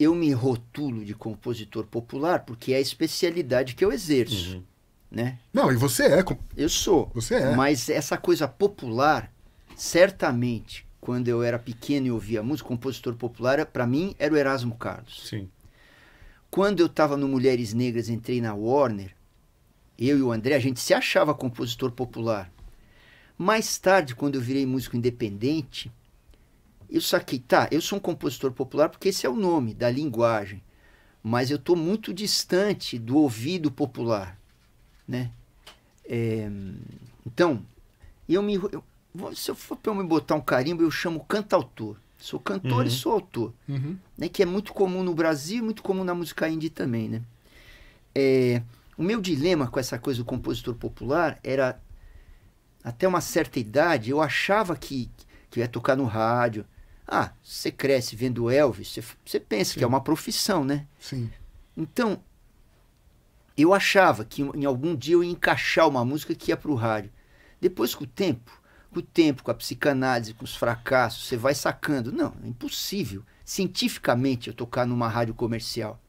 eu me rotulo de compositor popular porque é a especialidade que eu exerço. Uhum. Né? Não, e você é. Eu sou. Você é. Mas essa coisa popular, certamente, quando eu era pequeno e ouvia música, compositor popular, para mim era o Erasmo Carlos. Sim. Quando eu estava no Mulheres Negras, entrei na Warner, eu e o André, a gente se achava compositor popular. Mais tarde, quando eu virei músico independente, isso aqui tá, eu sou um compositor popular porque esse é o nome da linguagem, mas eu estou muito distante do ouvido popular, né? É, então, eu me, eu, se eu for para me botar um carimbo, eu chamo cantautor. Sou cantor uhum. e sou autor, uhum. né? Que é muito comum no Brasil, muito comum na música indie também, né? É, o meu dilema com essa coisa do compositor popular era até uma certa idade eu achava que, que ia tocar no rádio, ah, você cresce vendo Elvis, você, você pensa Sim. que é uma profissão, né? Sim. Então, eu achava que em algum dia eu ia encaixar uma música que ia para o rádio. Depois, com o tempo, com o tempo, com a psicanálise, com os fracassos, você vai sacando. Não, é impossível cientificamente eu tocar numa rádio comercial.